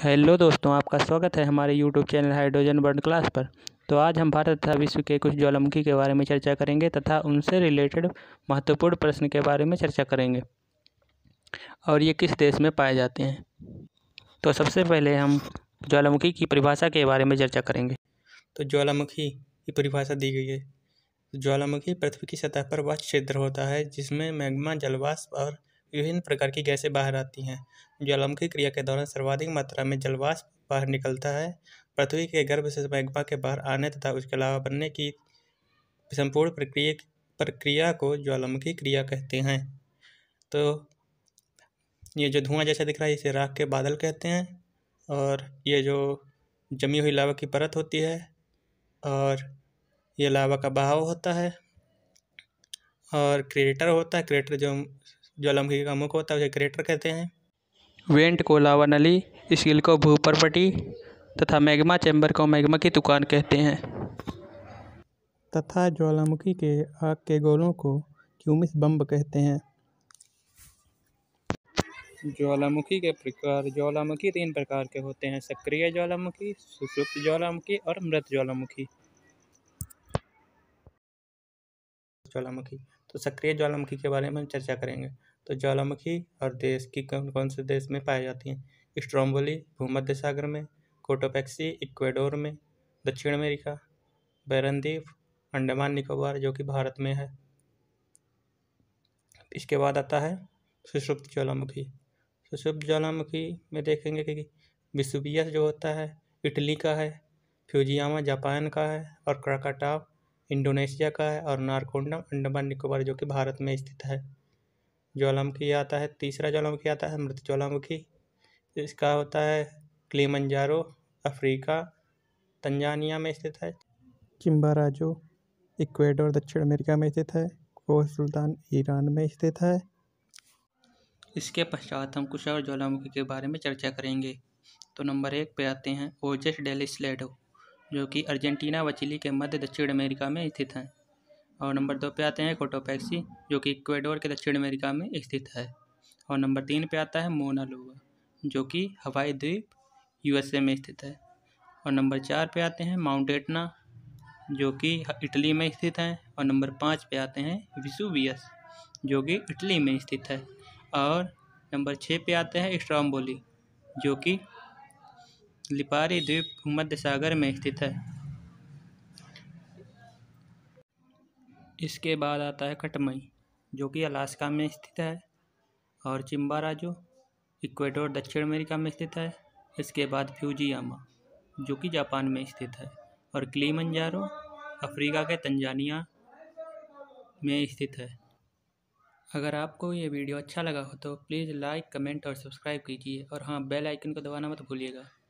hello दोस्तों आपका स्वागत है हमारे YouTube channel hydrogen world class पर तो आज हम भारत तथा विश्व के कुछ ज्वालामुखी के बारे में चर्चा करेंगे तथा उनसे रिलेटेड महत्वपूर्ण प्रश्न के बारे में चर्चा करेंगे और ये किस देश में पाए जाते हैं तो सबसे पहले हम ज्वालामुखी की परिभाषा के बारे में चर्चा करेंगे तो ज्वालामुखी की परिभाषा दी गई है ज्वालामुखी पृथ्वी की सतह पर वह क्षेत्र होता है जिसमें मैग्मा जलवाष्प और विभिन्न प्रकार की गैसें बाहर आती हैं ज्वालामुखी क्रिया के दौरान सर्वाधिक मात्रा में जलवाष्प बाहर निकलता है पृथ्वी के गर्भ से मैग्मा के बाहर आने तथा उसके अलावा बनने की संपूर्ण प्रक्रिया प्रक्रिया को ज्वालामुखी क्रिया कहते हैं तो ये जो धुआं जैसा दिख रहा है इसे राख के बादल कहते हैं और ये जो जमी हुई लावा की परत होती है और ये लावा का बहाव होता है और क्रिएटर होता है क्रिएटर जो ज्वालामुखी का मुख होता है उसे क्रेटर कहते हैं वेंट को लावा नली स्किल को भूपरपटी तथा मैग्मा चैम्बर को मैग्मा की दुकान कहते हैं तथा ज्वालामुखी के आग के गोलों को क्यूमिस बम्ब कहते हैं ज्वालामुखी के प्रकार ज्वालामुखी तीन प्रकार के होते हैं सक्रिय ज्वालामुखी सुसुप्त ज्वालामुखी और मृत ज्वालामुखी ज्वालामुखी तो सक्रिय ज्वालामुखी के बारे में हम चर्चा करेंगे तो ज्वालामुखी और देश की कौन कौन से देश में पाई जाती हैं स्ट्रोम्बोली भूमध्य सागर में कोटोपैक्सी इक्वेडोर में दक्षिण अमेरिका बैरनद्वीप अंडमान निकोबार जो कि भारत में है इसके बाद आता है सुषुप्त ज्वालामुखी सुषुप्त ज्वालामुखी में देखेंगे कि विसुबियस जो होता है इटली का है फ्यूजियामा जापान का है और क्राकाटाव इंडोनेशिया का है और नारकोंडम अंडमान निकोबार जो कि भारत में स्थित है ज्वालामुखी आता है तीसरा ज्वालामुखी आता है मृत ज्वालामुखी इसका होता है क्लीमंजारो अफ्रीका तंजानिया में स्थित है चिम्बाराजो इक्वेडोर दक्षिण अमेरिका में स्थित है कोह सुल्तान ईरान में स्थित है इसके पश्चात हम कुछ और ज्वालामुखी के बारे में चर्चा करेंगे तो नंबर एक पे आते हैं ओजस लेडो जो कि अर्जेंटीना व चिली के मध्य दक्षिण अमेरिका में स्थित हैं और नंबर दो पे आते हैं कोटोपैक्सी जो कि इक्वेडोर के दक्षिण अमेरिका में स्थित है और नंबर तीन पे आता है मोनालोवा जो कि हवाई द्वीप यूएसए में स्थित है और नंबर चार पे आते हैं माउंट एटना जो कि इटली में स्थित है और नंबर पाँच पे आते हैं विसुवियस जो कि इटली में स्थित है और नंबर छः पे आते हैं स्ट्रॉम्बोली जो कि लिपारी द्वीप भूमध्य सागर में स्थित है इसके बाद आता है कटमई जो कि अलास्का में स्थित है और चिम्बारा जो इक्वेटोर दक्षिण अमेरिका में स्थित है इसके बाद फ्यूजियामा जो कि जापान में स्थित है और क्लीमंजारो अफ्रीका के तंजानिया में स्थित है अगर आपको ये वीडियो अच्छा लगा हो तो प्लीज़ लाइक कमेंट और सब्सक्राइब कीजिए और हाँ बेल आइकन को दबाना मत भूलिएगा